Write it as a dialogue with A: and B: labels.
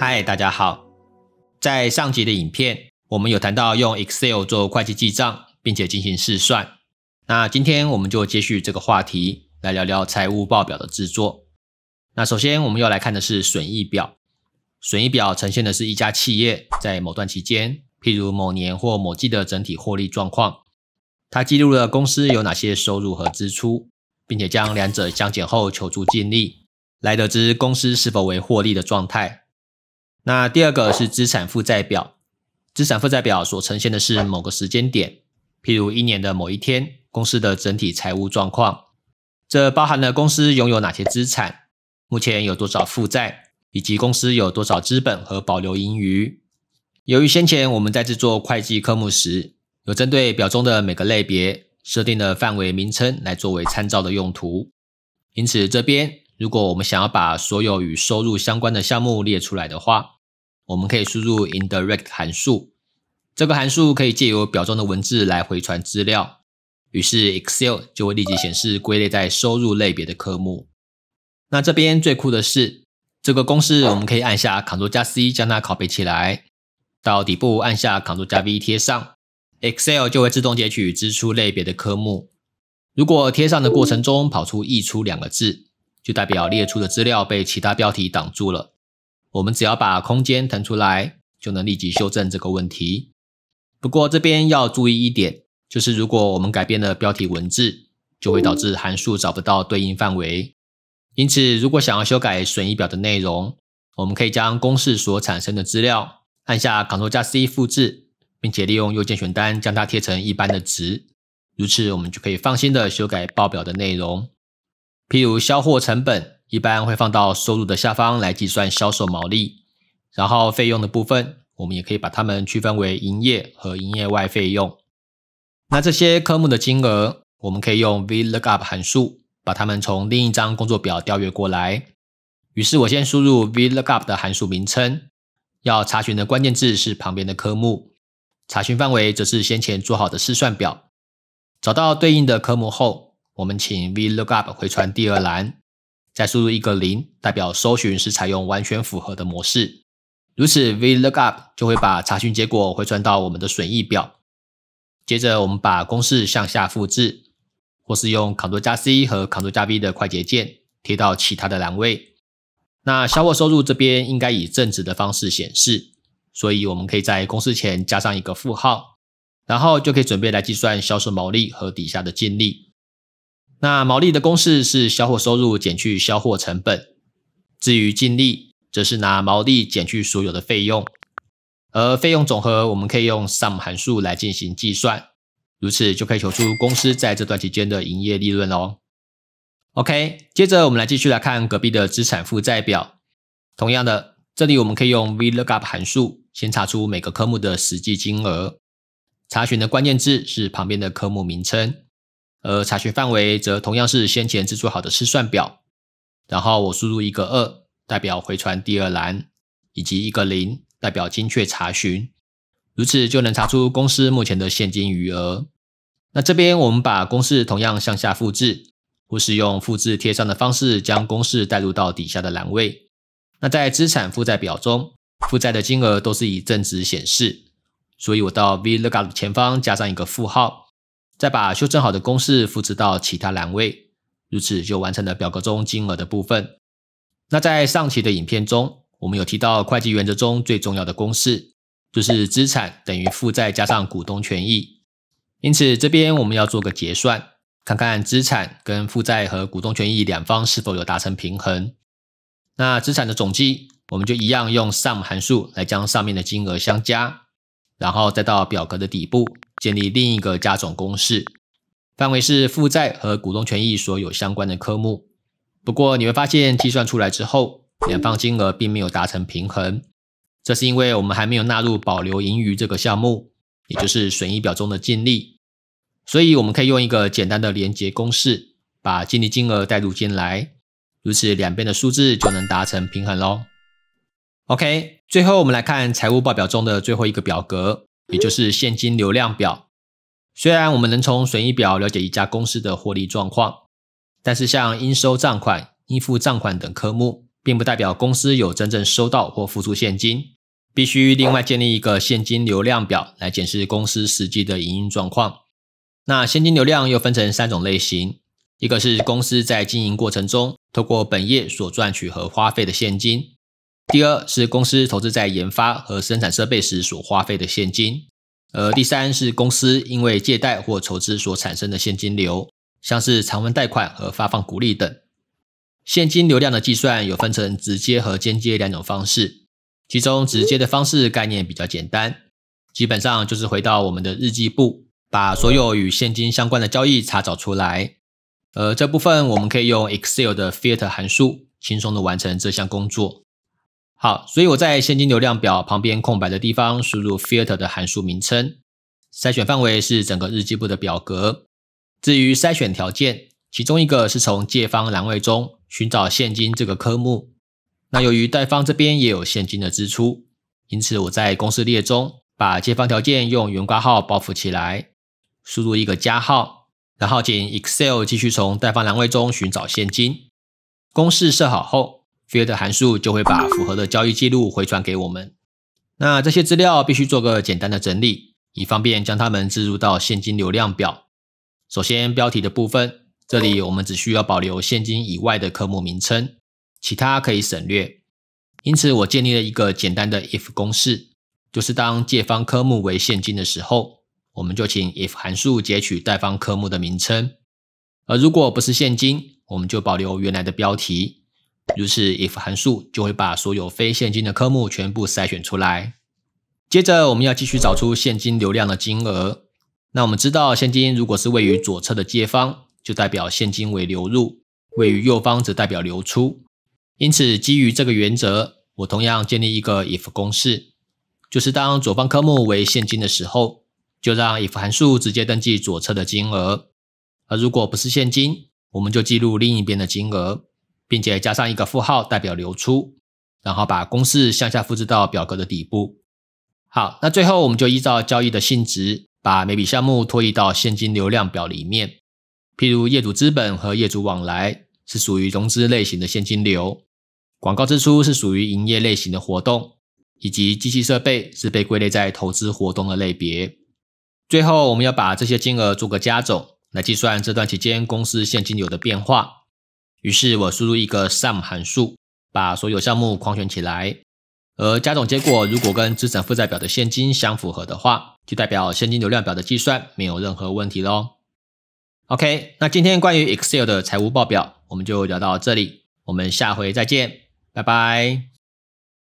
A: 嗨，大家好。在上集的影片，我们有谈到用 Excel 做会计记账，并且进行试算。那今天我们就接续这个话题，来聊聊财务报表的制作。那首先我们要来看的是损益表。损益表呈现的是一家企业在某段期间，譬如某年或某季的整体获利状况。它记录了公司有哪些收入和支出，并且将两者相减后求出净利，来得知公司是否为获利的状态。那第二个是资产负债表，资产负债表所呈现的是某个时间点，譬如一年的某一天，公司的整体财务状况。这包含了公司拥有哪些资产，目前有多少负债，以及公司有多少资本和保留盈余。由于先前我们在制作会计科目时，有针对表中的每个类别，设定的范围名称来作为参照的用途，因此这边。如果我们想要把所有与收入相关的项目列出来的话，我们可以输入 INDIRECT 函数。这个函数可以借由表中的文字来回传资料，于是 Excel 就会立即显示归类在收入类别的科目。那这边最酷的是，这个公式我们可以按下 Ctrl 加 C 将它拷贝起来，到底部按下 Ctrl 加 V 贴上，Excel 就会自动截取支出类别的科目。如果贴上的过程中跑出溢出两个字，就代表列出的资料被其他标题挡住了。我们只要把空间腾出来，就能立即修正这个问题。不过这边要注意一点，就是如果我们改变了标题文字，就会导致函数找不到对应范围。因此，如果想要修改损益表的内容，我们可以将公式所产生的资料按下 Ctrl 加 C 复制，并且利用右键选单将它贴成一般的值。如此，我们就可以放心的修改报表的内容。譬如销货成本一般会放到收入的下方来计算销售毛利，然后费用的部分，我们也可以把它们区分为营业和营业外费用。那这些科目的金额，我们可以用 VLOOKUP 函数把它们从另一张工作表调阅过来。于是我先输入 VLOOKUP 的函数名称，要查询的关键字是旁边的科目，查询范围则是先前做好的试算表，找到对应的科目后。我们请 VLOOKUP 回传第二栏，再输入一个零，代表搜寻是采用完全符合的模式。如此，VLOOKUP 就会把查询结果回传到我们的损益表。接着，我们把公式向下复制，或是用 c t r l 加 C 和 c t r l 加 V 的快捷键贴到其他的栏位。那销货收入这边应该以正值的方式显示，所以我们可以在公式前加上一个负号，然后就可以准备来计算销售毛利和底下的净利。那毛利的公式是销货收入减去销货成本，至于净利，则是拿毛利减去所有的费用，而费用总和我们可以用 SUM 函数来进行计算，如此就可以求出公司在这段期间的营业利润咯。OK，接着我们来继续来看隔壁的资产负债表，同样的，这里我们可以用 VLOOKUP 函数先查出每个科目的实际金额，查询的关键字是旁边的科目名称。而查询范围则同样是先前制作好的试算表，然后我输入一个二，代表回传第二栏，以及一个零，代表精确查询，如此就能查出公司目前的现金余额。那这边我们把公式同样向下复制，或是用复制贴上的方式将公式带入到底下的栏位。那在资产负债表中，负债的金额都是以正值显示，所以我到 VLOOKUP 前方加上一个负号。再把修正好的公式复制到其他栏位，如此就完成了表格中金额的部分。那在上期的影片中，我们有提到会计原则中最重要的公式，就是资产等于负债加上股东权益。因此，这边我们要做个结算，看看资产跟负债和股东权益两方是否有达成平衡。那资产的总计，我们就一样用 SUM 函数来将上面的金额相加，然后再到表格的底部。建立另一个加总公式，范围是负债和股东权益所有相关的科目。不过你会发现，计算出来之后，两方金额并没有达成平衡。这是因为我们还没有纳入保留盈余这个项目，也就是损益表中的净利。所以我们可以用一个简单的连结公式，把净利金额带入进来，如此两边的数字就能达成平衡喽。OK，最后我们来看财务报表中的最后一个表格。也就是现金流量表。虽然我们能从损益表了解一家公司的获利状况，但是像应收账款、应付账款等科目，并不代表公司有真正收到或付出现金。必须另外建立一个现金流量表来检视公司实际的营运状况。那现金流量又分成三种类型，一个是公司在经营过程中透过本业所赚取和花费的现金。第二是公司投资在研发和生产设备时所花费的现金，而第三是公司因为借贷或筹资所产生的现金流，像是偿还贷款和发放股利等。现金流量的计算有分成直接和间接两种方式，其中直接的方式概念比较简单，基本上就是回到我们的日记簿，把所有与现金相关的交易查找出来。呃，这部分我们可以用 Excel 的 FILTER 函数轻松的完成这项工作。好，所以我在现金流量表旁边空白的地方输入 FILTER 的函数名称，筛选范围是整个日记簿的表格。至于筛选条件，其中一个是从借方栏位中寻找现金这个科目。那由于贷方这边也有现金的支出，因此我在公式列中把借方条件用圆括号包覆起来，输入一个加号，然后请 Excel 继续从贷方栏位中寻找现金。公式设好后。V 的函数就会把符合的交易记录回传给我们。那这些资料必须做个简单的整理，以方便将它们置入到现金流量表。首先，标题的部分，这里我们只需要保留现金以外的科目名称，其他可以省略。因此，我建立了一个简单的 IF 公式，就是当借方科目为现金的时候，我们就请 IF 函数截取贷方科目的名称；而如果不是现金，我们就保留原来的标题。如此，if 函数就会把所有非现金的科目全部筛选出来。接着，我们要继续找出现金流量的金额。那我们知道，现金如果是位于左侧的借方，就代表现金为流入；位于右方则代表流出。因此，基于这个原则，我同样建立一个 if 公式，就是当左方科目为现金的时候，就让 if 函数直接登记左侧的金额；而如果不是现金，我们就记录另一边的金额。并且加上一个负号代表流出，然后把公式向下复制到表格的底部。好，那最后我们就依照交易的性质，把每笔项目拖移到现金流量表里面。譬如业主资本和业主往来是属于融资类型的现金流，广告支出是属于营业类型的活动，以及机器设备是被归类在投资活动的类别。最后我们要把这些金额做个加总，来计算这段期间公司现金流的变化。于是我输入一个 sum 函数，把所有项目框选起来，而加总结果如果跟资产负债表的现金相符合的话，就代表现金流量表的计算没有任何问题喽。OK，那今天关于 Excel 的财务报表，我们就聊到这里，我们下回再见，拜拜。